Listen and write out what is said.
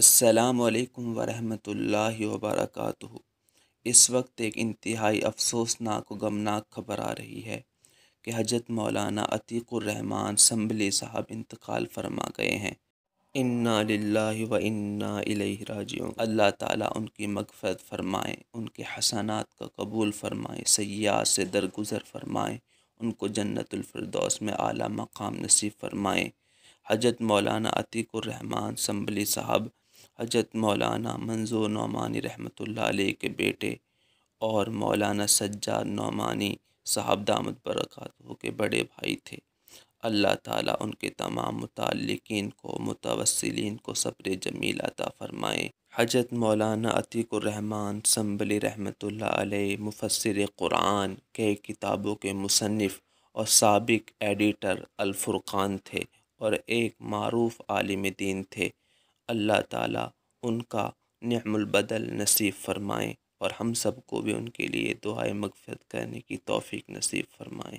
السلام علیکم ورحمۃ اللہ وبرکاتہ اس وقت ایک انتہائی افسوسناک و غمناک خبر آ رہی ہے کہ حجرت مولانا عتیق الرحمٰن سنبلی صاحب انتقال فرما گئے ہیں انا للہ و انا الیہ راجعون اللہ تعالیٰ ان کی مغفرت فرمائیں ان کے حسنات کا قبول فرمائیں سیاح سے درگزر فرمائیں ان کو جنت الفردوس میں اعلیٰ مقام نصیب فرمائیں حجرت مولانا عتیق الرحمٰن سنبلی صاحب حجت مولانا منظور نعمانی رحمۃ اللہ علیہ کے بیٹے اور مولانا سجاد نعمانی صاحب دامت برکاتہ کے بڑے بھائی تھے اللہ تعالیٰ ان کے تمام متعلقین کو متوسلین کو صبر جمیل عطا فرمائے حجت مولانا عطیق الرحمن سنبلی رحمۃ اللہ علیہ مفسر قرآن کئی کتابوں کے مصنف اور سابق ایڈیٹر الفرقان تھے اور ایک معروف عالم دین تھے اللہ تعالیٰ ان کا نعم البدل نصیب فرمائیں اور ہم سب کو بھی ان کے لیے دعائے مغفرت کرنے کی توفیق نصیب فرمائیں